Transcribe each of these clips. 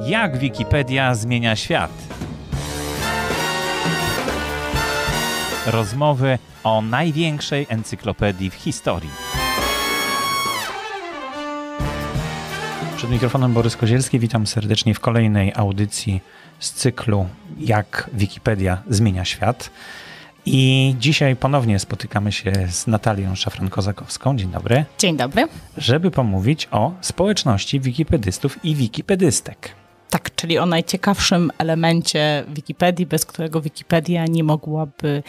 Jak Wikipedia zmienia świat? Rozmowy o największej encyklopedii w historii. Przed mikrofonem Borys Kozielski, witam serdecznie w kolejnej audycji z cyklu Jak Wikipedia zmienia świat. I dzisiaj ponownie spotykamy się z Natalią Szafran-Kozakowską. Dzień dobry. Dzień dobry. Żeby pomówić o społeczności wikipedystów i wikipedystek. Tak, czyli o najciekawszym elemencie Wikipedii, bez którego Wikipedia nie mogłaby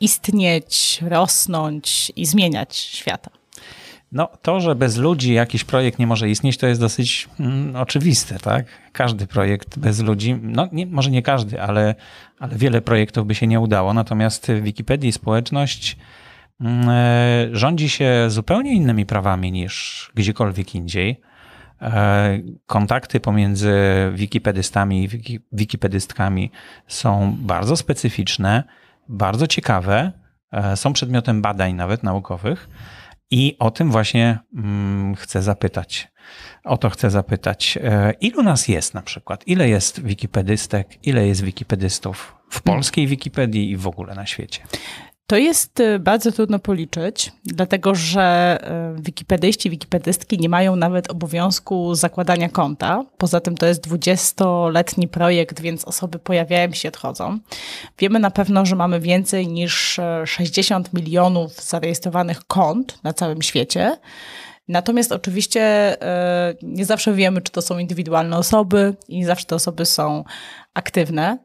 istnieć, rosnąć i zmieniać świata. No, to, że bez ludzi jakiś projekt nie może istnieć, to jest dosyć mm, oczywiste, tak? Każdy projekt bez ludzi, no nie, może nie każdy, ale, ale wiele projektów by się nie udało. Natomiast w Wikipedii społeczność mm, e, rządzi się zupełnie innymi prawami niż gdziekolwiek indziej. E, kontakty pomiędzy wikipedystami i wikipedystkami są bardzo specyficzne, bardzo ciekawe, e, są przedmiotem badań nawet naukowych. I o tym właśnie mm, chcę zapytać. O to chcę zapytać. E, ilu nas jest na przykład? Ile jest wikipedystek? Ile jest wikipedystów w polskiej Wikipedii i w ogóle na świecie? To jest y, bardzo trudno policzyć, dlatego że y, wikipedyści, wikipedystki nie mają nawet obowiązku zakładania konta. Poza tym to jest 20-letni projekt, więc osoby pojawiają się, odchodzą. Wiemy na pewno, że mamy więcej niż 60 y, milionów zarejestrowanych kont na całym świecie. Natomiast oczywiście nie zawsze wiemy, czy to są indywidualne osoby i nie zawsze te osoby są aktywne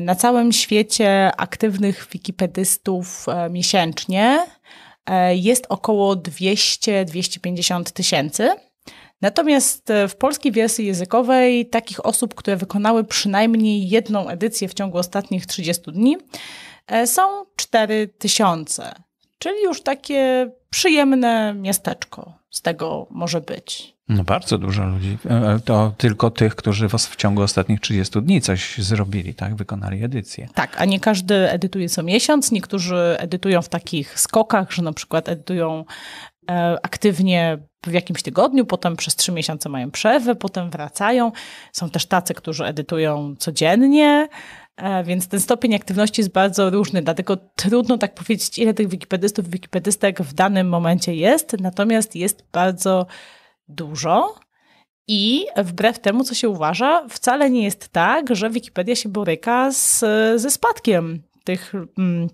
na całym świecie aktywnych wikipedystów e, miesięcznie e, jest około 200-250 tysięcy. Natomiast e, w polskiej wersji językowej takich osób, które wykonały przynajmniej jedną edycję w ciągu ostatnich 30 dni, są 4000. Czyli już takie przyjemne miasteczko z tego może być. No bardzo dużo ludzi. E, e, to tylko tych, którzy was w ciągu ostatnich 30 dni coś zrobili, tak? Wykonali edycję. Tak, a nie każdy edytuje co miesiąc. Niektórzy edytują w takich skokach, że na przykład edytują e, aktywnie w jakimś tygodniu, potem przez trzy miesiące mają przerwę, potem wracają. Są też tacy, którzy edytują codziennie. E, więc ten stopień aktywności jest bardzo różny, dlatego trudno tak powiedzieć, ile tych wikipedystów wikipedystek w danym momencie jest, natomiast jest bardzo dużo. I wbrew temu, co się uważa, wcale nie jest tak, że Wikipedia się boryka z, ze spadkiem tych. Mm,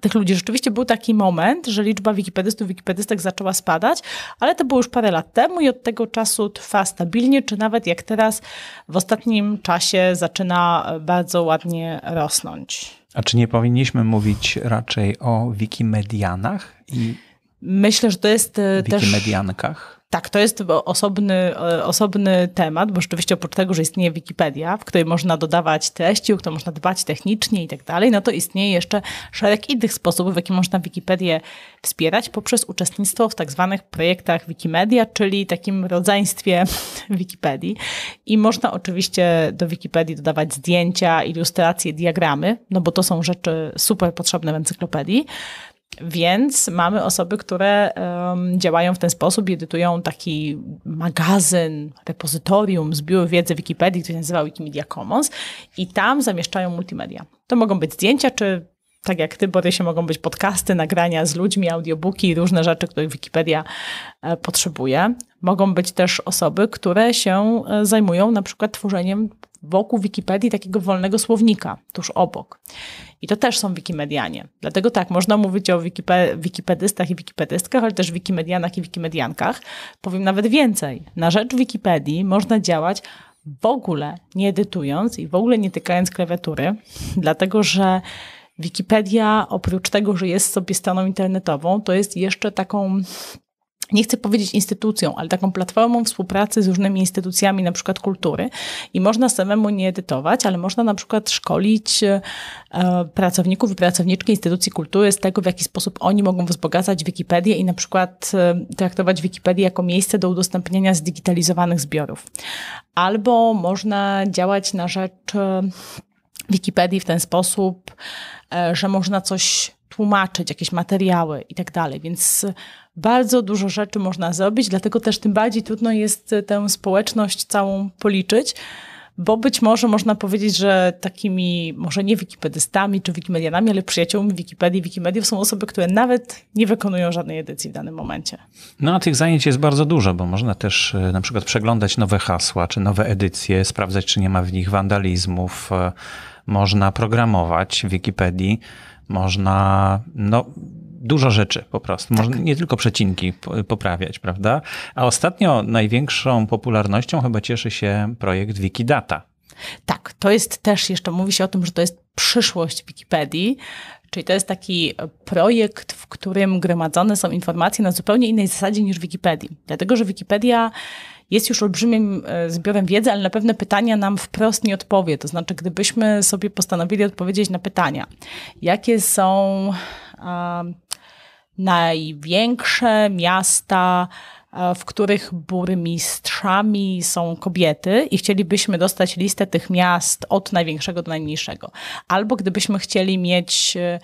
tych ludzi. Rzeczywiście był taki moment, że liczba wikipedystów, wikipedystek zaczęła spadać, ale to było już parę lat temu i od tego czasu trwa stabilnie, czy nawet jak teraz w ostatnim czasie zaczyna e, bardzo ładnie rosnąć. A czy nie powinniśmy mówić raczej o wikimedianach i Myślę, że to jest e, też... Wikimediankach? Tak, to jest osobny, e, osobny temat, bo rzeczywiście oprócz tego, że istnieje Wikipedia, w której można dodawać treści, o którą można dbać technicznie i tak dalej, no to istnieje jeszcze szereg innych sposobów, w jaki można Wikipedię wspierać poprzez uczestnictwo w tak zwanych projektach Wikimedia, czyli takim rodzeństwie Wikipedii. I można oczywiście do Wikipedii dodawać zdjęcia, ilustracje, diagramy, no bo to są rzeczy super potrzebne w encyklopedii. Więc mamy osoby, które um, działają w ten sposób edytują taki magazyn, repozytorium, zbiór wiedzy Wikipedii, który się nazywa Wikimedia Commons i tam zamieszczają multimedia. To mogą być zdjęcia, czy tak jak ty, się mogą być podcasty, nagrania z ludźmi, audiobooki, różne rzeczy, których Wikipedia e, potrzebuje. Mogą być też osoby, które się e, zajmują na przykład tworzeniem wokół Wikipedii takiego wolnego słownika, tuż obok. I to też są wikimedianie. Dlatego tak, można mówić o wikipe- wikipedystach i wikipedystkach, ale też wikimedianach i wikimediankach. Powiem nawet więcej. Na rzecz Wikipedii można działać w ogóle nie edytując i w ogóle nie tykając klawiatury, dlatego że Wikipedia oprócz tego, że jest sobie stroną internetową, to jest jeszcze taką nie chcę powiedzieć instytucją, ale taką platformą współpracy z różnymi instytucjami, na przykład kultury. I można samemu nie edytować, ale można na przykład szkolić e, pracowników i pracowniczki instytucji kultury z tego, w jaki sposób oni mogą wzbogacać Wikipedię i na przykład e, traktować Wikipedię jako miejsce do udostępniania zdigitalizowanych zbiorów. Albo można działać na rzecz e, Wikipedii w ten sposób, że można coś tłumaczyć, jakieś materiały i tak dalej. Więc bardzo dużo rzeczy można zrobić, dlatego też tym bardziej trudno jest e, tę społeczność całą policzyć, bo być może można powiedzieć, że takimi może nie wikipedystami czy wikimedianami, ale przyjaciółmi Wikipedii, Wikimediów są osoby, które nawet nie wykonują żadnej edycji w danym momencie. No a tych zajęć jest bardzo dużo, bo można też e, na przykład przeglądać nowe hasła czy nowe edycje, sprawdzać czy nie ma w nich wandalizmów, e, można programować w Wikipedii można no, dużo rzeczy po prostu. Tak. Można nie tylko przecinki poprawiać, prawda? A ostatnio największą popularnością chyba cieszy się projekt Wikidata. Tak, to jest też jeszcze, mówi się o tym, że to jest przyszłość Wikipedii, Czyli to jest taki projekt, w którym gromadzone są informacje na zupełnie innej zasadzie niż Wikipedia, Wikipedii. Dlatego, że Wikipedia jest już olbrzymim e, zbiorem wiedzy, ale na pewne pytania nam wprost nie odpowie. To znaczy, gdybyśmy sobie postanowili odpowiedzieć na pytania, jakie są. Um, największe miasta, e, w których burmistrzami są kobiety i chcielibyśmy dostać listę tych miast od największego do najmniejszego. Albo gdybyśmy chcieli mieć e,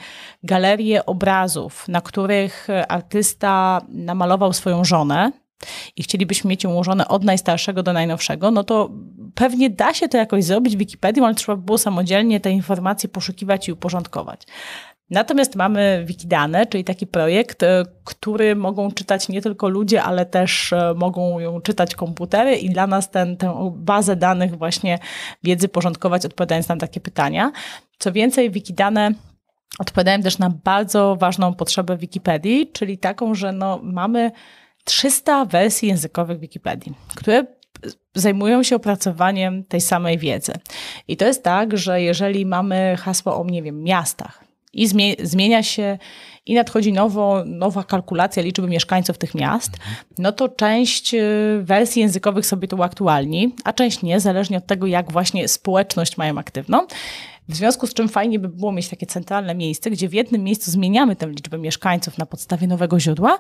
galerię obrazów, na których artysta namalował swoją żonę, i chcielibyśmy mieć ją ułożone od najstarszego do najnowszego, no to pewnie da się to jakoś zrobić w Wikipedii, ale trzeba by było samodzielnie te informacje poszukiwać i uporządkować. Natomiast mamy Wikidane, czyli taki projekt, e, który mogą czytać nie tylko ludzie, ale też e, mogą ją czytać komputery i dla nas ten, tę bazę danych właśnie wiedzy porządkować, odpowiadając na takie pytania. Co więcej, Wikidane odpowiadają też na bardzo ważną potrzebę Wikipedii, czyli taką, że no, mamy 300 wersji językowych Wikipedii, które zajmują się opracowaniem tej samej wiedzy. I to jest tak, że jeżeli mamy hasło o, nie wiem, miastach, i zmie zmienia się i nadchodzi nowo, nowa kalkulacja liczby mieszkańców tych miast, mhm. no to część y, wersji językowych sobie to uaktualni, a część nie, zależnie od tego, jak właśnie społeczność mają aktywną. W związku z czym fajnie by było mieć takie centralne miejsce, gdzie w jednym miejscu zmieniamy tę liczbę mieszkańców na podstawie nowego źródła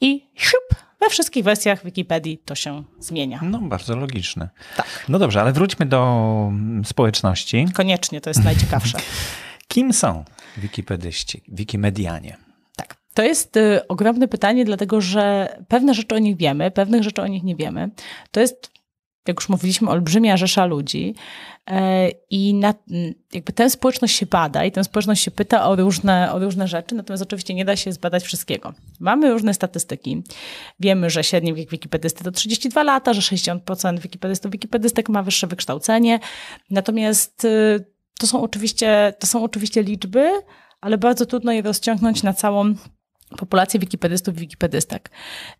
i siup, we wszystkich wersjach Wikipedii to się zmienia. No, bardzo logiczne. Tak. No dobrze, ale wróćmy do mm, społeczności. Koniecznie, to jest najciekawsze. Kim są Wikipedyści, wikimedianie. Tak. To jest y, ogromne pytanie, dlatego że pewne rzeczy o nich wiemy, pewnych rzeczy o nich nie wiemy. To jest, jak już mówiliśmy, olbrzymia rzesza ludzi e, i na, jakby tę społeczność się bada i tę społeczność się pyta o różne, o różne rzeczy, natomiast oczywiście nie da się zbadać wszystkiego. Mamy różne statystyki. Wiemy, że średni wiek wikipedysty to 32 lata, że 60% wikipedystów wikipedystek ma wyższe wykształcenie, natomiast... Y, to są oczywiście, to są oczywiście liczby, ale bardzo trudno je rozciągnąć na całą populację wikipedystów i wikipedystek.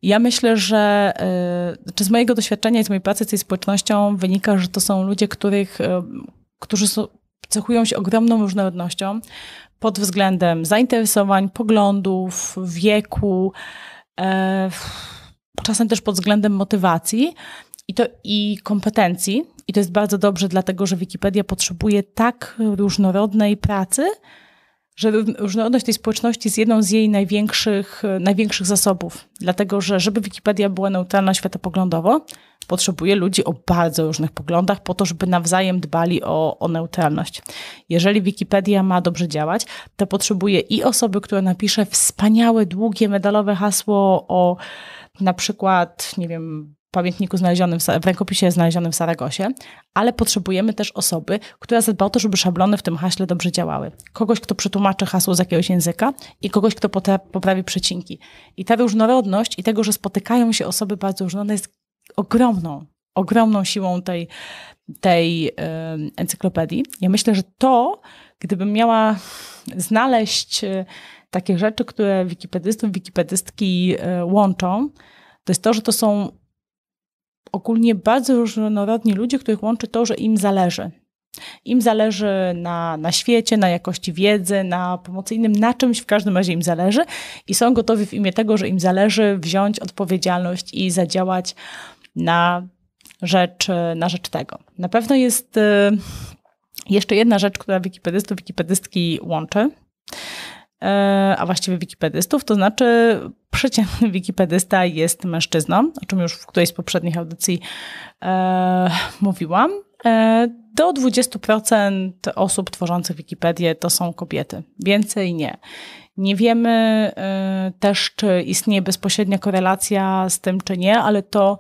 Ja myślę, że y, czy znaczy z mojego doświadczenia i z mojej pracy z tej społecznością wynika, że to są ludzie, których, y, którzy są, cechują się ogromną różnorodnością pod względem zainteresowań, poglądów, wieku, e, czasem też pod względem motywacji i, to, i kompetencji. I to jest bardzo dobrze, dlatego że Wikipedia potrzebuje tak różnorodnej pracy, że różnorodność tej społeczności jest jedną z jej największych, największych zasobów. Dlatego, że żeby Wikipedia była neutralna światopoglądowo, potrzebuje ludzi o bardzo różnych poglądach, po to, żeby nawzajem dbali o, o neutralność. Jeżeli Wikipedia ma dobrze działać, to potrzebuje i osoby, która napisze wspaniałe, długie, medalowe hasło o na przykład, nie wiem, pamiętniku znalezionym, w, rękopisie znalezionym w Saragosie, ale potrzebujemy też osoby, która zadba o to, żeby szablony w tym haśle dobrze działały. Kogoś, kto przetłumaczy hasło z jakiegoś języka i kogoś, kto poprawi przecinki. I ta różnorodność i tego, że spotykają się osoby bardzo różnorodne jest ogromną, ogromną siłą tej, tej yy, encyklopedii. Ja myślę, że to, gdybym miała znaleźć e, takie rzeczy, które wikipedystów, wikipedystki e, łączą, to jest to, że to są ogólnie bardzo różnorodni ludzie, których łączy to, że im zależy. Im zależy na, na świecie, na jakości wiedzy, na pomocy innym, na czymś w każdym razie im zależy i są gotowi w imię tego, że im zależy wziąć odpowiedzialność i zadziałać na rzecz, na rzecz tego. Na pewno jest y, jeszcze jedna rzecz, która wikipedystów, wikipedystki łączy. E, a właściwie wikipedystów, to znaczy przeciętny wikipedysta jest mężczyzną, o czym już w którejś z poprzednich audycji e, mówiłam. E, do 20% osób tworzących Wikipedię to są kobiety, więcej nie. Nie wiemy e, też, czy istnieje bezpośrednia korelacja z tym, czy nie, ale to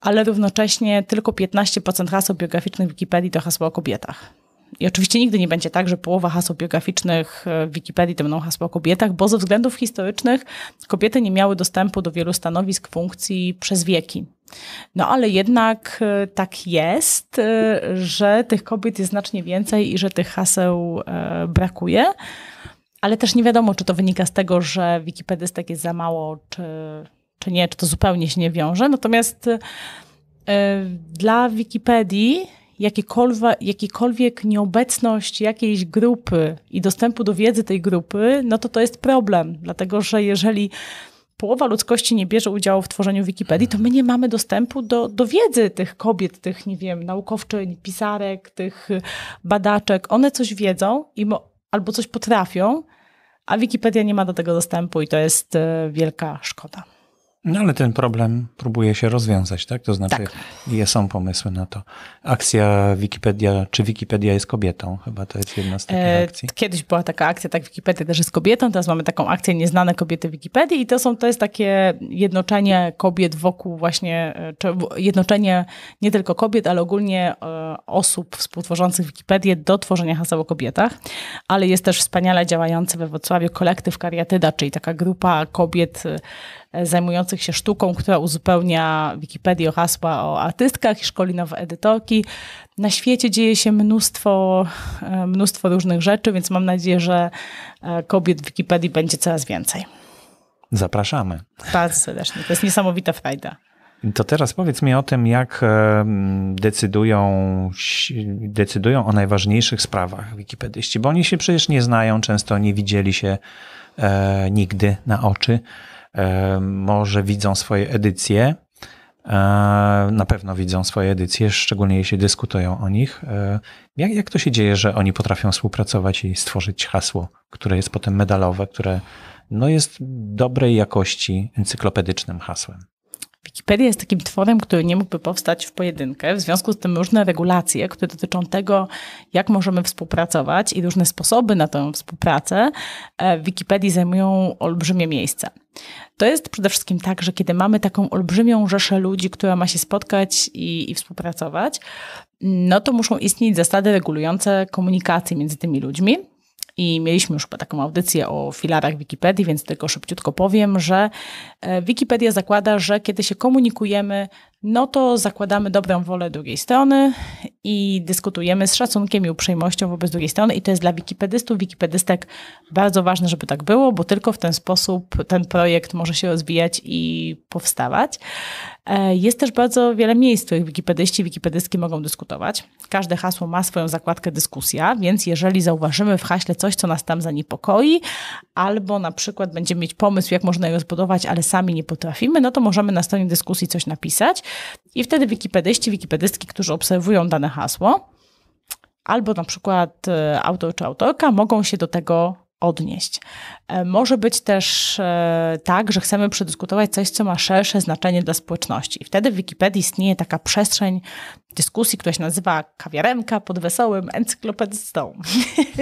ale równocześnie tylko 15% haseł biograficznych Wikipedii to hasło o kobietach. I oczywiście nigdy nie będzie tak, że połowa haseł biograficznych e, w Wikipedii to będą hasła o kobietach, bo ze względów historycznych kobiety nie miały dostępu do wielu stanowisk, funkcji przez wieki. No ale jednak e, tak jest, e, że tych kobiet jest znacznie więcej i że tych haseł brakuje. Ale też nie wiadomo, czy to wynika z tego, że wikipedystek jest za mało, czy, czy nie, czy to zupełnie się nie wiąże. Natomiast dla Wikipedii jakiekolwiek, jakiekolwiek nieobecność jakiejś grupy i dostępu do wiedzy tej grupy, no to to jest problem, dlatego że jeżeli połowa ludzkości nie bierze udziału w tworzeniu Wikipedii, to my nie mamy dostępu do, do wiedzy tych kobiet, tych, nie wiem, naukowczyń, pisarek, tych badaczek. One coś wiedzą i albo coś potrafią, a Wikipedia nie ma do tego dostępu i to jest e, wielka szkoda. No ale ten problem próbuje się rozwiązać, tak? To znaczy, tak. są pomysły na to. Akcja Wikipedia, czy Wikipedia jest kobietą? Chyba to jest jedna z takich e, akcji. Kiedyś była taka akcja, tak, Wikipedia też jest kobietą, teraz mamy taką akcję Nieznane kobiety Wikipedii i to są, to jest takie jednoczenie kobiet wokół właśnie, e, czy jednoczenie nie tylko kobiet, ale ogólnie e, osób współtworzących Wikipedię do tworzenia haseł o kobietach, ale jest też wspaniale działający we Wrocławiu kolektyw Kariatyda, czyli taka grupa kobiet e, E, zajmujących się sztuką, która uzupełnia Wikipedię o hasła o artystkach i szkoli nowe edytorki. Na świecie dzieje się mnóstwo, e, mnóstwo różnych rzeczy, więc mam nadzieję, że e, kobiet w Wikipedii będzie coraz więcej. Zapraszamy. Bardzo serdecznie. To jest niesamowita frajda. To teraz powiedz mi o tym, jak decydują, decydują o najważniejszych sprawach wikipedyści, bo oni się przecież nie znają, często nie widzieli się e, nigdy na oczy może widzą swoje edycje. Na pewno widzą swoje edycje, szczególnie jeśli dyskutują o nich. Jak, jak to się dzieje, że oni potrafią współpracować i stworzyć hasło, które jest potem medalowe, które no jest dobrej jakości encyklopedycznym hasłem? Wikipedia jest takim tworem, który nie mógłby powstać w pojedynkę. W związku z tym różne regulacje, które dotyczą tego, jak możemy współpracować i różne sposoby na tę współpracę, e, w Wikipedii zajmują olbrzymie miejsce. To jest przede wszystkim tak, że kiedy mamy taką olbrzymią rzeszę ludzi, która ma się spotkać i, i współpracować, no to muszą istnieć zasady regulujące komunikację między tymi ludźmi i mieliśmy już taką audycję o filarach Wikipedii, więc tylko szybciutko powiem, że e, Wikipedia zakłada, że kiedy się komunikujemy no to zakładamy dobrą wolę drugiej strony i dyskutujemy z szacunkiem i uprzejmością wobec drugiej strony. I to jest dla wikipedystów, wikipedystek bardzo ważne, żeby tak było, bo tylko w ten sposób ten projekt może się rozwijać i powstawać. E, jest też bardzo wiele miejsc, w których wikipedyści i wikipedystki mogą dyskutować. Każde hasło ma swoją zakładkę dyskusja, więc jeżeli zauważymy w haśle coś, co nas tam zaniepokoi, albo na przykład będziemy mieć pomysł, jak można je rozbudować, ale sami nie potrafimy, no to możemy na stronie dyskusji coś napisać i wtedy wikipedyści, wikipedystki, którzy obserwują dane hasło, albo na przykład e, autor czy autorka, mogą się do tego odnieść. E, może być też e, tak, że chcemy przedyskutować coś, co ma szersze znaczenie dla społeczności. I wtedy w Wikipedii istnieje taka przestrzeń dyskusji, która się nazywa Kawiarenka pod wesołym encyklopedystą.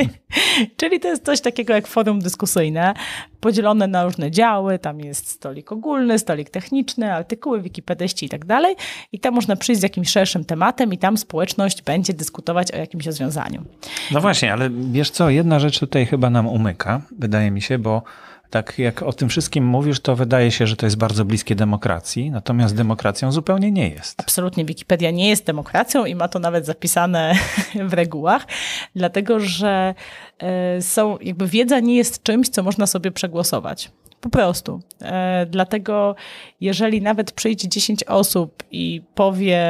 Czyli to jest coś takiego jak forum dyskusyjne, podzielone na różne działy. Tam jest stolik ogólny, stolik techniczny, artykuły, wikipedyści i tak dalej. I tam można przyjść z jakimś szerszym tematem i tam społeczność będzie dyskutować o jakimś rozwiązaniu. No właśnie, ale wiesz co, jedna rzecz tutaj chyba nam umyka, wydaje mi się, bo tak jak o tym wszystkim mówisz, to wydaje się, że to jest bardzo bliskie demokracji, natomiast demokracją zupełnie nie jest. Absolutnie. Wikipedia nie jest demokracją i ma to nawet zapisane w regułach, dlatego że e, są, jakby wiedza nie jest czymś, co można sobie przegłosować. Po prostu. E, dlatego, jeżeli nawet przyjdzie 10 osób i powie,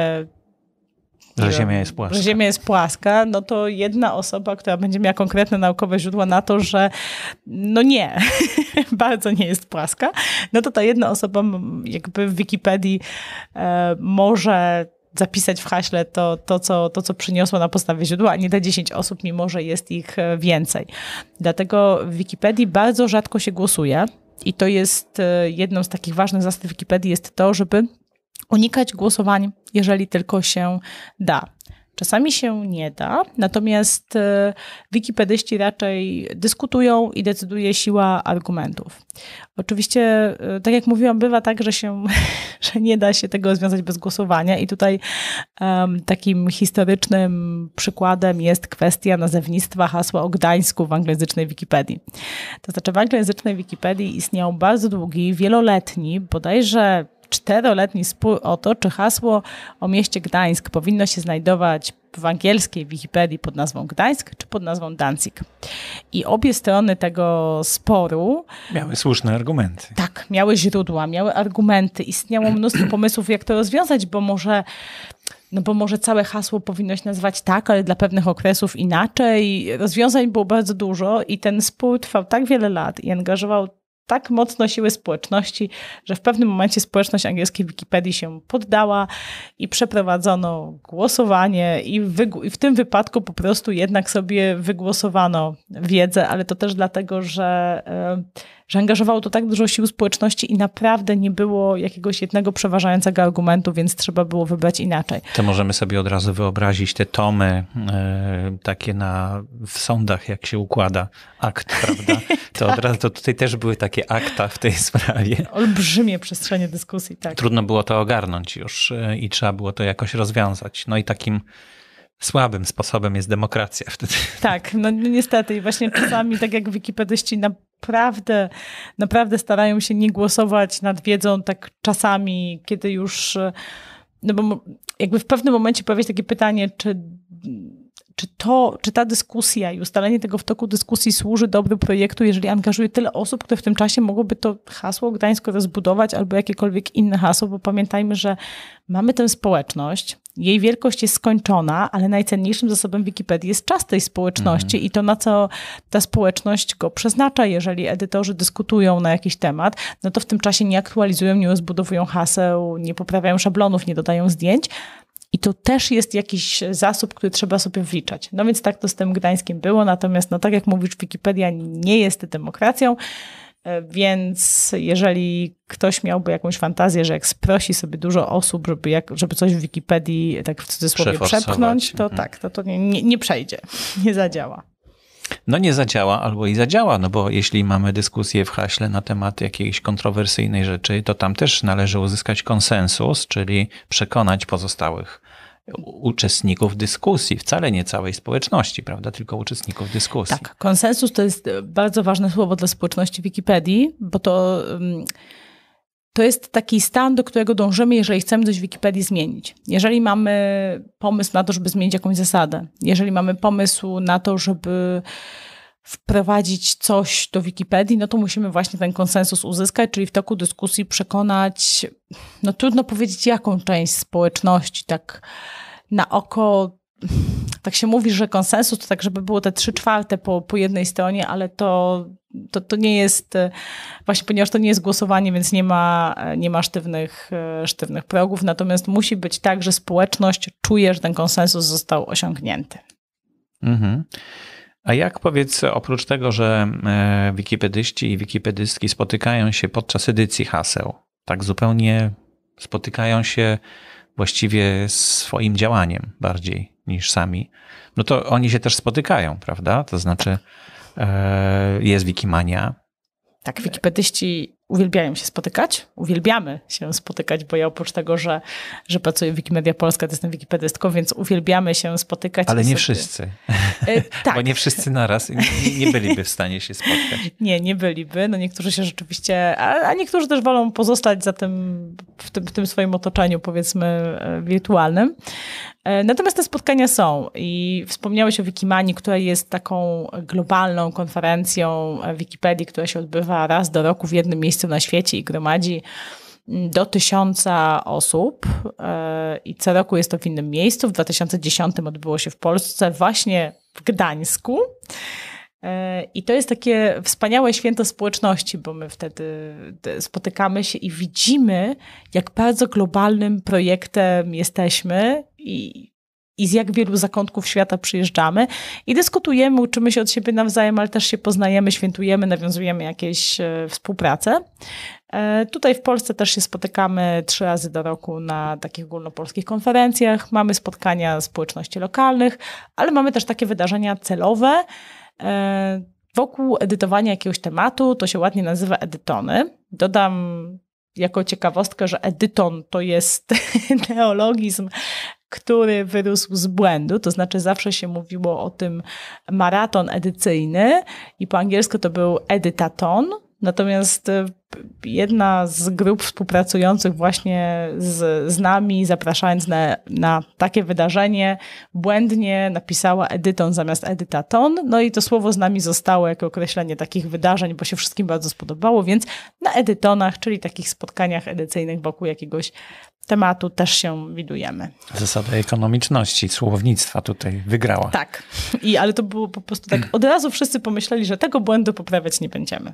że ziemia jest płaska. Że ziemia jest płaska, no to jedna osoba, która będzie miała konkretne naukowe źródła na to, że no nie, bardzo nie jest płaska, no to ta jedna osoba jakby w Wikipedii e, może zapisać w haśle to, to, co, to, co przyniosło na podstawie źródła, a nie te 10 osób, mimo że jest ich e, więcej. Dlatego w Wikipedii bardzo rzadko się głosuje i to jest e, jedną z takich ważnych zasad Wikipedii jest to, żeby unikać głosowań, jeżeli tylko się da. Czasami się nie da, natomiast e, wikipedyści raczej dyskutują i decyduje siła argumentów. Oczywiście, e, tak jak mówiłam, bywa tak, że, się, że nie da się tego związać bez głosowania, i tutaj um, takim historycznym przykładem jest kwestia nazewnictwa hasła o Gdańsku w anglojęzycznej Wikipedii. To znaczy, w anglojęzycznej Wikipedii istniał bardzo długi, wieloletni, bodajże czteroletni spór o to, czy hasło o mieście Gdańsk powinno się znajdować w angielskiej Wikipedii pod nazwą Gdańsk czy pod nazwą Danzig. I obie strony tego sporu. Miały słuszne argumenty. Tak, miały źródła, miały argumenty. Istniało mnóstwo pomysłów, jak to rozwiązać, bo może no bo może całe hasło powinno się nazywać tak, ale dla pewnych okresów inaczej. Rozwiązań było bardzo dużo i ten spór trwał tak wiele lat i angażował tak mocno siły społeczności, że w pewnym momencie społeczność angielskiej Wikipedii się poddała i przeprowadzono głosowanie i, i, w tym wypadku po prostu jednak sobie wygłosowano wiedzę, ale to też dlatego, że e, że angażowało to tak dużo sił społeczności i naprawdę nie było jakiegoś jednego przeważającego argumentu, więc trzeba było wybrać inaczej. To możemy sobie od razu wyobrazić te tomy e, takie na, w sądach, jak się układa akt, prawda? To tak. od razu to tutaj też były takie akta w tej sprawie. Olbrzymie przestrzenie dyskusji, tak. Trudno było to ogarnąć już e, i trzeba było to jakoś rozwiązać. No i takim słabym sposobem jest demokracja wtedy. Tak, no, no niestety. I właśnie czasami, tak jak wikipedyści na naprawdę, naprawdę starają się nie głosować nad wiedzą tak czasami, kiedy już, e, no bo jakby w pewnym momencie pojawia się takie pytanie, czy czy, to, czy ta dyskusja i ustalenie tego w toku dyskusji służy dobru projektu, jeżeli angażuje tyle osób, które w tym czasie mogłyby to hasło Gdańsko rozbudować albo jakiekolwiek inne hasło, bo pamiętajmy, że mamy tę społeczność, jej wielkość jest skończona, ale najcenniejszym zasobem Wikipedii jest czas tej społeczności mhm. i to, na co ta społeczność go przeznacza. Jeżeli edytorzy dyskutują na jakiś temat, no to w tym czasie nie aktualizują, nie rozbudowują haseł, nie poprawiają szablonów, nie dodają zdjęć, i to też jest jakiś zasób, który trzeba sobie wliczać. No więc tak to z tym Gdańskiem było, natomiast no tak jak mówisz, Wikipedia nie jest demokracją, e, więc jeżeli ktoś miałby jakąś fantazję, że jak sprosi sobie dużo osób, żeby, jak, żeby coś w Wikipedii tak w cudzysłowie przepchnąć, to mhm. tak, to, to nie, nie, nie przejdzie, nie zadziała. No nie zadziała albo i zadziała, no bo jeśli mamy dyskusję w haśle na temat jakiejś kontrowersyjnej rzeczy, to tam też należy uzyskać konsensus, czyli przekonać pozostałych uczestników dyskusji, wcale nie całej społeczności, prawda, tylko uczestników dyskusji. Tak, konsensus to jest bardzo ważne słowo dla społeczności Wikipedii, bo to. To jest taki stan, do którego dążymy, jeżeli chcemy coś w Wikipedii zmienić. Jeżeli mamy pomysł na to, żeby zmienić jakąś zasadę, jeżeli mamy pomysł na to, żeby wprowadzić coś do Wikipedii, no to musimy właśnie ten konsensus uzyskać, czyli w toku dyskusji przekonać, no trudno powiedzieć jaką część społeczności, tak na oko, tak się mówi, że konsensus to tak, żeby było te trzy czwarte po, po jednej stronie, ale to, to, to nie jest, właśnie ponieważ to nie jest głosowanie, więc nie ma, nie ma sztywnych, sztywnych progów, natomiast musi być tak, że społeczność czuje, że ten konsensus został osiągnięty. Mhm. A jak powiedz, oprócz tego, że e, wikipedyści i wikipedystki spotykają się podczas edycji haseł, tak zupełnie spotykają się właściwie swoim działaniem bardziej niż sami, no to oni się też spotykają, prawda? To znaczy e, jest Wikimania. Tak, wikipedyści uwielbiają się spotykać, uwielbiamy się spotykać, bo ja oprócz tego, że, że pracuję w Wikimedia Polska, to jestem wikipedystką, więc uwielbiamy się spotykać. Ale nie sobie... wszyscy. E, tak. Bo nie wszyscy naraz nie, nie byliby w stanie się spotkać. nie, nie byliby. No niektórzy się rzeczywiście, a, a niektórzy też wolą pozostać za tym w, tym, w tym swoim otoczeniu, powiedzmy, e, wirtualnym. E, natomiast te spotkania są i wspomniałeś o Wikimanii, która jest taką globalną konferencją Wikipedii, która się odbywa raz do roku w jednym miejscu na świecie i gromadzi mm, do tysiąca osób e, i co roku jest to w innym miejscu. W 2010 odbyło się w Polsce, właśnie w Gdańsku. E, I to jest takie wspaniałe święto społeczności, bo my wtedy spotykamy się i widzimy, jak bardzo globalnym projektem jesteśmy i, i z jak wielu zakątków świata przyjeżdżamy i dyskutujemy, uczymy się od siebie nawzajem, ale też się poznajemy, świętujemy, nawiązujemy jakieś e, współpracę. E, tutaj w Polsce też się spotykamy trzy razy do roku na takich ogólnopolskich konferencjach, mamy spotkania społeczności lokalnych, ale mamy też takie wydarzenia celowe. E, wokół edytowania jakiegoś tematu, to się ładnie nazywa edytony. Dodam jako ciekawostkę, że edyton to jest neologizm który wyrósł z błędu, to znaczy zawsze się mówiło o tym maraton edycyjny i po angielsku to był edytaton, Natomiast e, jedna z grup współpracujących właśnie z, z nami, zapraszając na, na takie wydarzenie, błędnie napisała edyton zamiast edytaton. No i to słowo z nami zostało jako określenie takich wydarzeń, bo się wszystkim bardzo spodobało, więc na edytonach, czyli takich spotkaniach edycyjnych wokół jakiegoś tematu też się widujemy. Zasada ekonomiczności, słownictwa tutaj wygrała. Tak, I, ale to było po prostu tak, od razu wszyscy pomyśleli, że tego błędu poprawiać nie będziemy.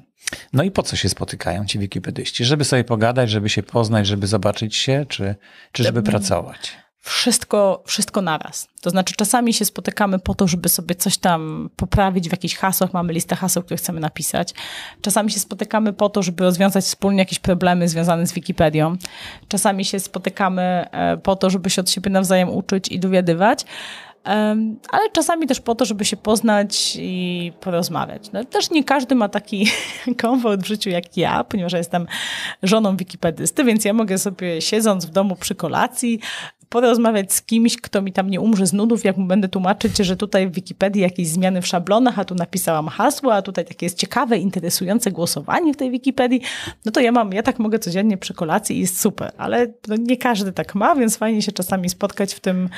No i po co się spotykają ci wikipedyści? Żeby sobie pogadać, żeby się poznać, żeby zobaczyć się, czy, czy żeby pracować? wszystko, wszystko naraz. To znaczy, czasami się spotykamy po to, żeby sobie coś tam poprawić w jakichś hasłach, mamy listę haseł, które chcemy napisać. Czasami się spotykamy po to, żeby rozwiązać wspólnie jakieś problemy związane z Wikipedią. Czasami się spotykamy e, po to, żeby się od siebie nawzajem uczyć i dowiadywać. Ale czasami też po to, żeby się poznać i porozmawiać. No, też nie każdy ma taki komfort w życiu jak ja, ponieważ ja jestem żoną wikipedysty, więc ja mogę sobie siedząc w domu przy kolacji porozmawiać z kimś, kto mi tam nie umrze z nudów, jak mu będę tłumaczyć, że tutaj w Wikipedii jakieś zmiany w szablonach, a tu napisałam hasło, a tutaj takie jest ciekawe, interesujące głosowanie w tej Wikipedii, no to ja mam, ja tak mogę codziennie przy kolacji i jest super, ale no nie każdy tak ma, więc fajnie się czasami spotkać w tym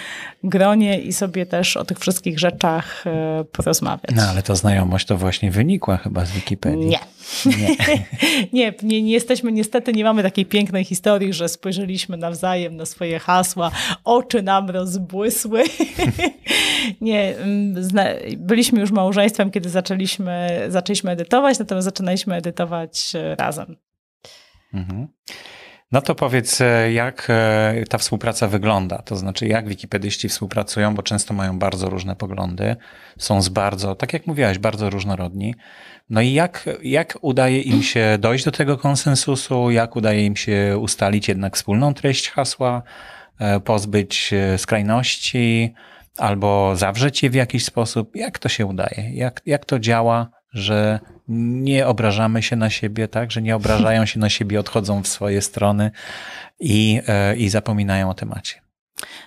gronie i sobie też o tych wszystkich rzeczach e, porozmawiać. No ale ta znajomość to właśnie wynikła chyba z Wikipedii. Nie. Nie. nie, nie, nie jesteśmy, niestety nie mamy takiej pięknej historii, że spojrzeliśmy nawzajem na swoje hasła oczy nam rozbłysły. nie, mm, byliśmy już małżeństwem, kiedy zaczęliśmy, zaczęliśmy edytować, natomiast zaczynaliśmy edytować e, razem. Mhm. No to powiedz, e, jak e, ta współpraca wygląda? To znaczy, jak wikipedyści współpracują, bo często mają bardzo różne poglądy, są z bardzo, tak jak mówiłaś, bardzo różnorodni. No i jak, jak udaje im się dojść do tego konsensusu? Jak udaje im się ustalić jednak wspólną treść hasła? E, pozbyć e, skrajności albo zawrzeć je w jakiś sposób. Jak to się udaje? Jak, jak to działa, że nie obrażamy się na siebie, tak? Że nie obrażają się na siebie, odchodzą w swoje strony i, e, i zapominają o temacie.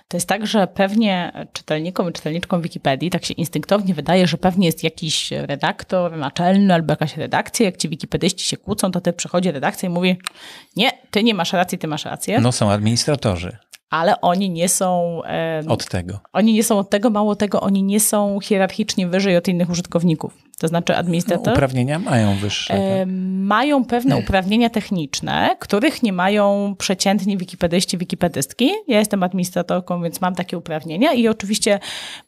To jest tak, że pewnie czytelnikom i czytelniczkom Wikipedii tak się instynktownie wydaje, że pewnie jest jakiś redaktor naczelny albo jakaś redakcja. Jak ci wikipedyści się kłócą, to ty przychodzi redakcja i mówi: Nie, ty nie masz racji, ty masz rację. No są administratorzy ale oni nie są. od tego. Oni nie są od tego, mało tego, oni nie są hierarchicznie wyżej od innych użytkowników to znaczy administrator. No, uprawnienia mają wyższe. E, tak? Mają pewne uprawnienia techniczne, których nie mają przeciętni wikipedyści, wikipedystki. Ja jestem administratorką, więc mam takie uprawnienia i oczywiście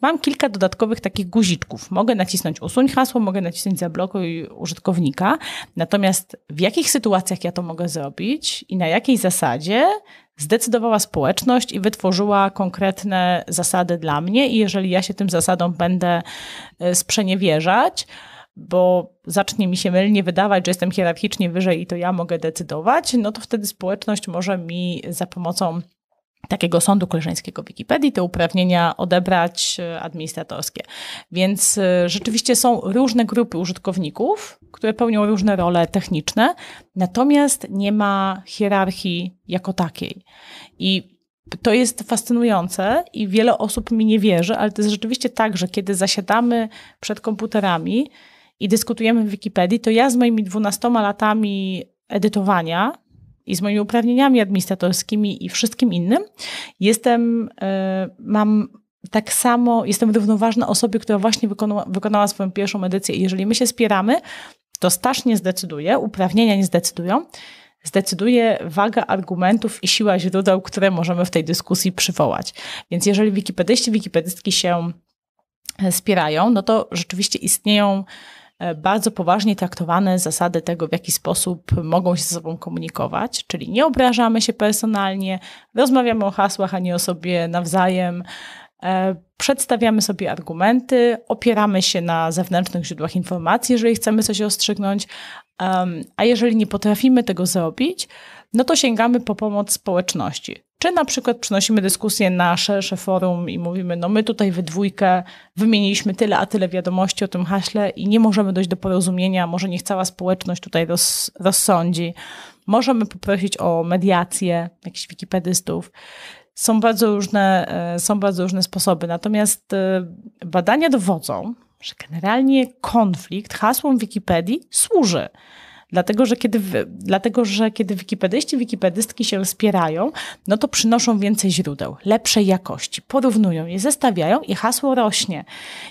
mam kilka dodatkowych takich guziczków. Mogę nacisnąć usuń hasło, mogę nacisnąć zablokuj użytkownika. Natomiast w jakich sytuacjach ja to mogę zrobić i na jakiej zasadzie zdecydowała społeczność i wytworzyła konkretne zasady dla mnie i jeżeli ja się tym zasadom będę e, sprzeniewierzać, bo zacznie mi się mylnie wydawać, że jestem hierarchicznie wyżej i to ja mogę decydować, no to wtedy społeczność może mi za pomocą takiego sądu koleżeńskiego Wikipedii te uprawnienia odebrać e, administratorskie. Więc e, rzeczywiście są różne grupy użytkowników, które pełnią różne role techniczne, natomiast nie ma hierarchii jako takiej. I to jest fascynujące i wiele osób mi nie wierzy, ale to jest rzeczywiście tak, że kiedy zasiadamy przed komputerami, i dyskutujemy w Wikipedii, to ja z moimi 12 latami edytowania i z moimi uprawnieniami administratorskimi i wszystkim innym jestem, e, mam tak samo, jestem równoważna osobie, która właśnie wykonała, wykonała swoją pierwszą edycję i jeżeli my się spieramy, to staż nie zdecyduje, uprawnienia nie zdecydują, zdecyduje waga argumentów i siła źródeł, które możemy w tej dyskusji przywołać. Więc jeżeli wikipedyści, wikipedystki się e, spierają, no to rzeczywiście istnieją E, bardzo poważnie traktowane zasady tego, w jaki sposób mogą się ze sobą komunikować, czyli nie obrażamy się personalnie, rozmawiamy o hasłach, a nie o sobie nawzajem. E, przedstawiamy sobie argumenty, opieramy się na zewnętrznych źródłach informacji, jeżeli chcemy coś ostrzygnąć, a jeżeli nie potrafimy tego zrobić, no to sięgamy po pomoc społeczności. Czy na przykład przynosimy dyskusję na szersze forum i mówimy, no my tutaj we dwójkę wymieniliśmy tyle, a tyle wiadomości o tym haśle i nie możemy dojść do porozumienia, może niech cała społeczność tutaj roz, rozsądzi. Możemy poprosić o mediację jakichś wikipedystów. Są bardzo różne, e, są bardzo różne sposoby. Natomiast e, badania dowodzą, że generalnie konflikt hasłom Wikipedii służy. Dlatego, że kiedy, dlatego, że kiedy wikipedyści, wikipedystki się wspierają, no to przynoszą więcej źródeł, lepszej jakości, porównują je, zestawiają i hasło rośnie.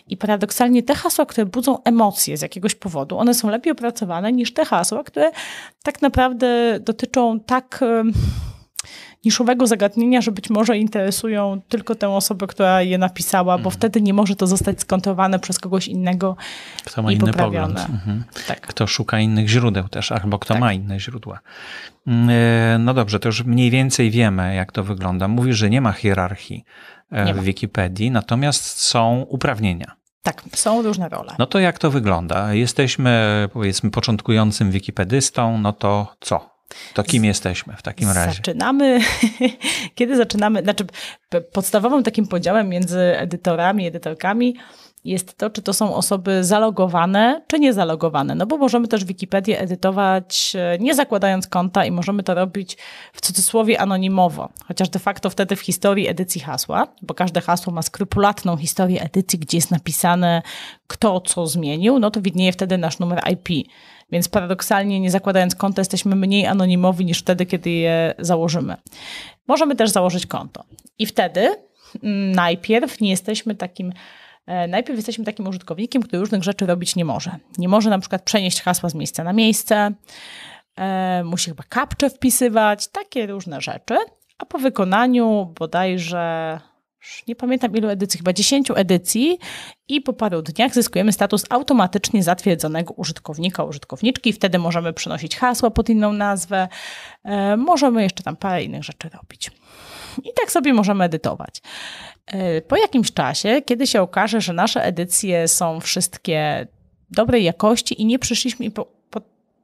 I paradoksalnie te hasła, które budzą emocje z jakiegoś powodu, one są lepiej opracowane niż te hasła, które tak naprawdę dotyczą tak niszowego zagadnienia, że być może interesują tylko tę osobę, która je napisała, mhm. bo wtedy nie może to zostać skontrowane przez kogoś innego. Kto ma inny poprawione. pogląd. Mhm. Tak. Kto szuka innych źródeł też, albo kto tak. ma inne źródła. Mm, e, no dobrze, to już mniej więcej wiemy, jak to wygląda. Mówisz, że nie ma hierarchii e, nie w ma. Wikipedii, natomiast są uprawnienia. Tak, są różne role. No to jak to wygląda? Jesteśmy, powiedzmy, początkującym wikipedystą, no to co? To kim jesteśmy w takim razie? Zaczynamy, kiedy zaczynamy, znaczy podstawowym takim podziałem między edytorami i edytorkami jest to, czy to są osoby zalogowane, czy niezalogowane. No bo możemy też Wikipedię edytować e, nie zakładając konta i możemy to robić w cudzysłowie anonimowo, chociaż de facto wtedy w historii edycji hasła, bo każde hasło ma skrupulatną historię edycji, gdzie jest napisane kto co zmienił, no to widnieje wtedy nasz numer IP. Więc paradoksalnie, nie zakładając konta, jesteśmy mniej anonimowi niż wtedy, kiedy je założymy. Możemy też założyć konto. I wtedy mm, najpierw nie jesteśmy takim. E, najpierw jesteśmy takim użytkownikiem, który różnych rzeczy robić nie może. Nie może na przykład przenieść hasła z miejsca na miejsce, e, musi chyba kapcze wpisywać, takie różne rzeczy. A po wykonaniu bodajże nie pamiętam ilu edycji, chyba 10 edycji i po paru dniach zyskujemy status automatycznie zatwierdzonego użytkownika, użytkowniczki. Wtedy możemy przenosić hasła pod inną nazwę, e, możemy jeszcze tam parę innych rzeczy robić. I tak sobie możemy edytować. E, po jakimś czasie, kiedy się okaże, że nasze edycje są wszystkie dobrej jakości i nie przyszliśmy po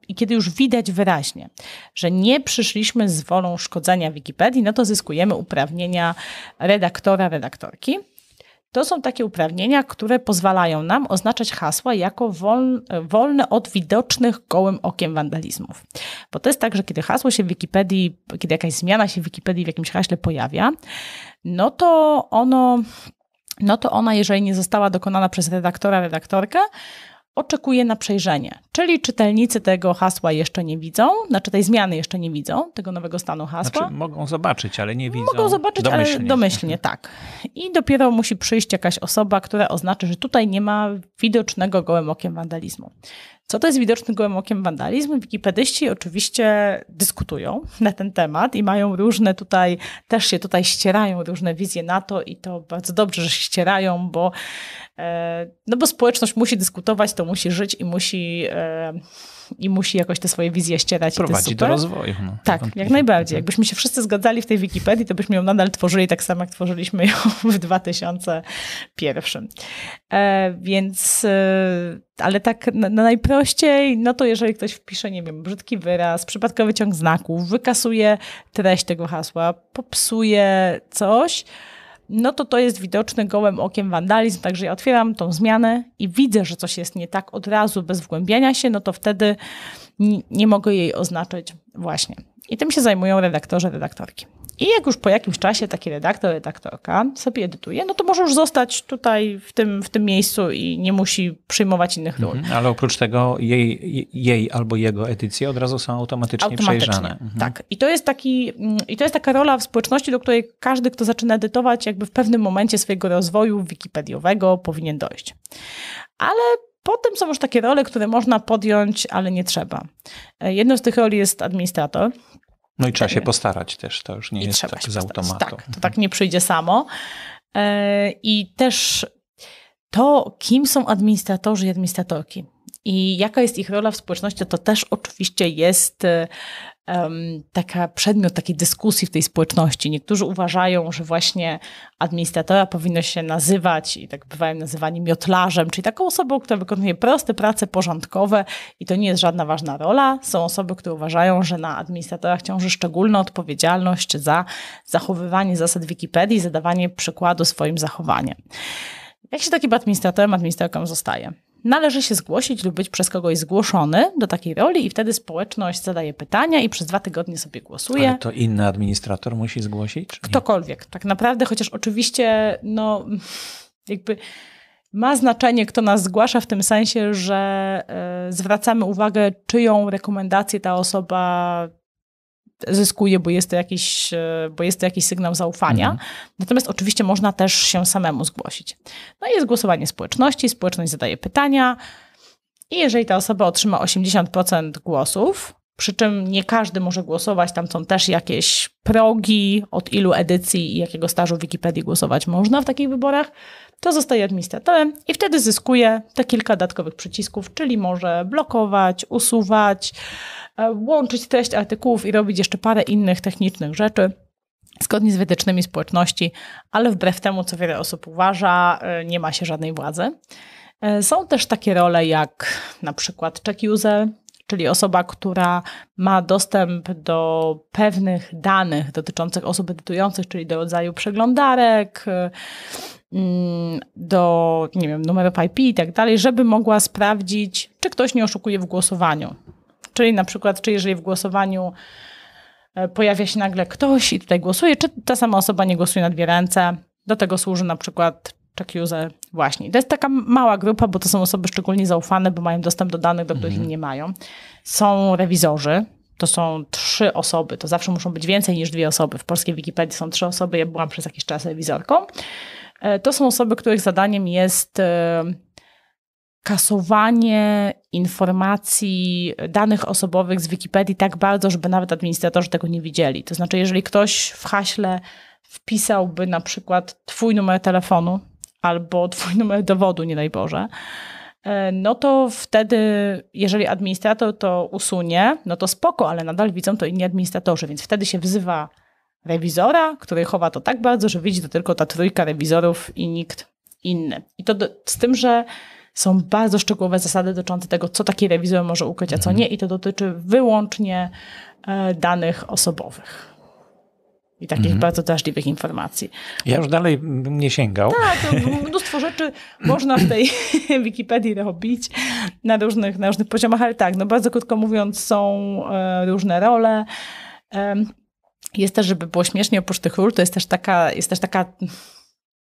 i kiedy już widać wyraźnie, że nie przyszliśmy z wolą szkodzenia Wikipedii, no to zyskujemy uprawnienia redaktora, redaktorki. To są takie uprawnienia, które pozwalają nam oznaczać hasła jako wolne od widocznych gołym okiem wandalizmów. Bo to jest tak, że kiedy hasło się w Wikipedii, kiedy jakaś zmiana się w Wikipedii w jakimś haśle pojawia, no to ono, no to ona, jeżeli nie została dokonana przez redaktora, redaktorkę, oczekuje na przejrzenie. Czyli czytelnicy tego hasła jeszcze nie widzą, znaczy tej zmiany jeszcze nie widzą, tego nowego stanu hasła. Znaczy, mogą zobaczyć, ale nie widzą. Mogą zobaczyć, domyślnie. ale domyślnie, tak. I dopiero musi przyjść jakaś osoba, która oznaczy, że tutaj nie ma widocznego gołym okiem wandalizmu. Co to jest widoczny gołym okiem wandalizm? Wikipedyści oczywiście dyskutują na ten temat i mają różne tutaj, też się tutaj ścierają różne wizje na to i to bardzo dobrze, że się ścierają, bo, e, no bo społeczność musi dyskutować, to musi żyć i musi e, i musi jakoś te swoje wizje ścierać. Prowadzi do rozwoju. No, tak, jak najbardziej. Mhm. Jakbyśmy się wszyscy zgadzali w tej Wikipedii, to byśmy ją nadal tworzyli tak samo, jak tworzyliśmy ją w 2001. E, więc, e, ale tak na, na najprościej, no to jeżeli ktoś wpisze, nie wiem, brzydki wyraz, przypadkowy ciąg znaków, wykasuje treść tego hasła, popsuje coś, no to to jest widoczny gołym okiem wandalizm. Także ja otwieram tą zmianę i widzę, że coś jest nie tak od razu, bez wgłębiania się, no to wtedy nie mogę jej oznaczyć właśnie. I tym się zajmują redaktorzy, redaktorki. I jak już po jakimś czasie taki redaktor, redaktorka sobie edytuje, no to może już zostać tutaj w tym, w tym miejscu i nie musi przyjmować innych ról. Mhm, ale oprócz tego jej, jej albo jego edycje od razu są automatycznie, automatycznie przejrzane. Mhm. Tak. I to, jest taki, mm, I to jest taka rola w społeczności, do której każdy, kto zaczyna edytować, jakby w pewnym momencie swojego rozwoju wikipediowego powinien dojść. Ale Potem są już takie role, które można podjąć, ale nie trzeba. E, jedną z tych roli jest administrator. No i trzeba się e, postarać też, to już nie I jest tak z automatu. Tak, to tak nie przyjdzie samo. E, I też to, kim są administratorzy i administratorki i jaka jest ich rola w społeczności, to też oczywiście jest e, um, taka przedmiot takiej dyskusji w tej społeczności. Niektórzy uważają, że właśnie administratora powinno się nazywać, i tak bywają nazywani miotlarzem, czyli taką osobą, która wykonuje proste prace porządkowe i to nie jest żadna ważna rola. Są osoby, które uważają, że na administratorach ciąży szczególna odpowiedzialność za zachowywanie zasad Wikipedii, zadawanie przykładu swoim zachowaniem. Jak się takim administratorem, administratorką zostaje? należy się zgłosić lub być przez kogoś zgłoszony do takiej roli i wtedy społeczność zadaje pytania i przez dwa tygodnie sobie głosuje. Ale to inny administrator musi zgłosić? Ktokolwiek, tak naprawdę, chociaż oczywiście no jakby ma znaczenie, kto nas zgłasza, w tym sensie, że e, zwracamy uwagę, czyją rekomendację ta osoba zyskuje, bo jest to jakiś, e, bo jest to jakiś sygnał zaufania. Mhm. Natomiast oczywiście można też się samemu zgłosić. No i jest głosowanie społeczności, społeczność zadaje pytania i jeżeli ta osoba otrzyma 80% głosów, przy czym nie każdy może głosować, tam są też jakieś progi, od ilu edycji i jakiego stażu w Wikipedii głosować można w takich wyborach. To zostaje administratorem i wtedy zyskuje te kilka dodatkowych przycisków, czyli może blokować, usuwać, e, łączyć treść artykułów i robić jeszcze parę innych technicznych rzeczy zgodnie z wytycznymi społeczności, ale wbrew temu, co wiele osób uważa, e, nie ma się żadnej władzy. E, są też takie role jak na przykład check user, czyli osoba, która ma dostęp do pewnych danych dotyczących osób edytujących, czyli do rodzaju przeglądarek, mm, do nie wiem, numerów IP i tak dalej, żeby mogła sprawdzić, czy ktoś nie oszukuje w głosowaniu. Czyli na przykład, czy jeżeli w głosowaniu e, pojawia się nagle ktoś i tutaj głosuje, czy ta sama osoba nie głosuje na dwie ręce. Do tego służy na przykład check user, właśnie. To jest taka mała grupa, bo to są osoby szczególnie zaufane, bo mają dostęp do danych, do których mhm. nie mają. Są rewizorzy, to są trzy osoby, to zawsze muszą być więcej niż dwie osoby. W polskiej Wikipedii są trzy osoby, ja byłam przez jakiś czas rewizorką. E, to są osoby, których zadaniem jest e, kasowanie informacji, e, danych osobowych z Wikipedii tak bardzo, żeby nawet administratorzy tego nie widzieli. To znaczy, jeżeli ktoś w haśle wpisałby na przykład twój numer telefonu, albo twój numer dowodu, nie daj Boże, e, no to wtedy, jeżeli administrator to usunie, no to spoko, ale nadal widzą to inni administratorzy, więc wtedy się wzywa rewizora, który chowa to tak bardzo, że widzi to tylko ta trójka rewizorów i nikt inny. I to do, z tym, że są bardzo szczegółowe zasady dotyczące tego, co taki rewizor może ukryć, a co mhm. nie, i to dotyczy wyłącznie e, danych osobowych i takich mhm. bardzo drażliwych informacji. Ja już dalej bym nie sięgał. Tak, mnóstwo rzeczy można w tej Wikipedii robić na różnych, na różnych poziomach, ale tak, no bardzo krótko mówiąc, są e, różne role. Jest też, żeby było śmiesznie, oprócz tych ról, to jest też taka, jest też taka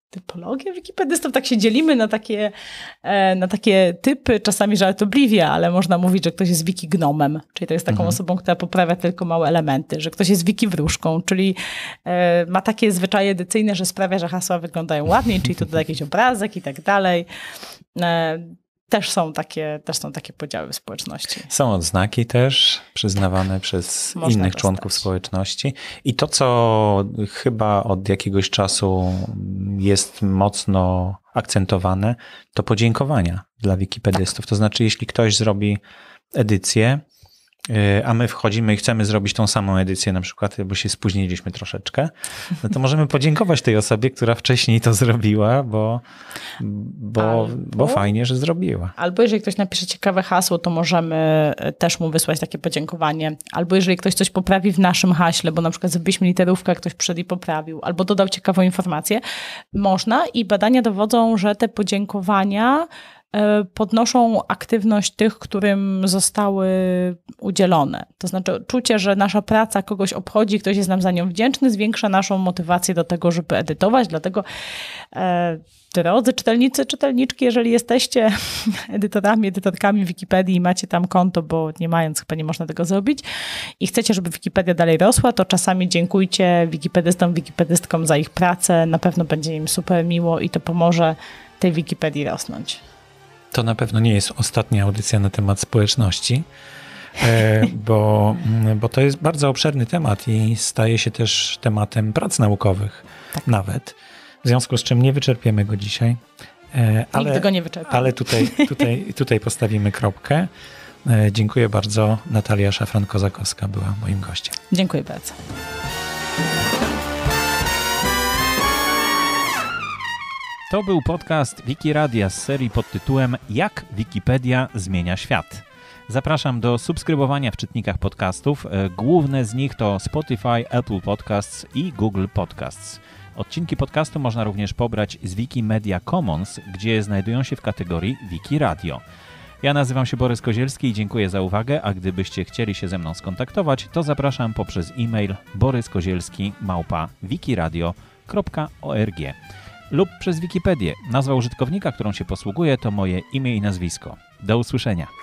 typologię wikipedystów. Tak się dzielimy na takie, e, na takie typy, czasami żartobliwie, ale można mówić, że ktoś jest wikignomem, czyli to jest taką mhm. osobą, która poprawia tylko małe elementy, że ktoś jest wikiwróżką, czyli e, ma takie zwyczaje edycyjne, że sprawia, że hasła wyglądają ładniej, czyli tu doda jakiś obrazek i tak dalej. E, też są takie, też są takie podziały w społeczności. Są odznaki też przyznawane tak, przez innych członków społeczności. I to, co chyba od jakiegoś czasu jest mocno akcentowane, to podziękowania dla wikipedystów. Tak. To znaczy, jeśli ktoś zrobi edycję, E, a my wchodzimy i chcemy zrobić tą samą edycję na przykład, bo się spóźniliśmy troszeczkę, no to możemy podziękować tej osobie, która wcześniej to zrobiła, bo, bo, albo, bo fajnie, że zrobiła. Albo jeżeli ktoś napisze ciekawe hasło, to możemy też mu wysłać takie podziękowanie. Albo jeżeli ktoś coś poprawi w naszym haśle, bo na przykład zrobiliśmy literówkę, ktoś przed i poprawił, albo dodał ciekawą informację, można i badania dowodzą, że te podziękowania E, podnoszą aktywność tych, którym zostały udzielone. To znaczy czucie, że nasza praca kogoś obchodzi, ktoś jest nam za nią wdzięczny, zwiększa naszą motywację do tego, żeby edytować. Dlatego e, drodzy czytelnicy, czytelniczki, jeżeli jesteście edytorami, edytorkami Wikipedii i macie tam konto, bo nie mając chyba nie można tego zrobić i chcecie, żeby Wikipedia dalej rosła, to czasami dziękujcie wikipedystom, wikipedystkom za ich pracę. Na pewno będzie im super miło i to pomoże tej Wikipedii rosnąć to na pewno nie jest ostatnia audycja na temat społeczności, e, bo, mm, bo to jest bardzo obszerny temat i staje się też tematem prac naukowych tak. nawet. W związku z czym nie wyczerpiemy go dzisiaj. E, ale, Nigdy go nie wyczerpię. Ale tutaj, tutaj, tutaj postawimy kropkę. E, dziękuję bardzo. Natalia Szafran-Kozakowska była moim gościem. Dziękuję bardzo. To był podcast Wikiradia z serii pod tytułem Jak Wikipedia zmienia świat. Zapraszam do subskrybowania w czytnikach podcastów. E, główne z nich to Spotify, Apple Podcasts i Google Podcasts. Odcinki podcastu można również pobrać z Wikimedia Commons, gdzie znajdują się w kategorii Wikiradio. Ja nazywam się Borys Kozielski i dziękuję za uwagę, a gdybyście chcieli się ze mną skontaktować, to zapraszam poprzez e-mail borys.kozielski@wikiradio.org. małpa wikiradio.org lub przez Wikipedię. Nazwa użytkownika, którą się posługuje, to moje imię i nazwisko. Do usłyszenia.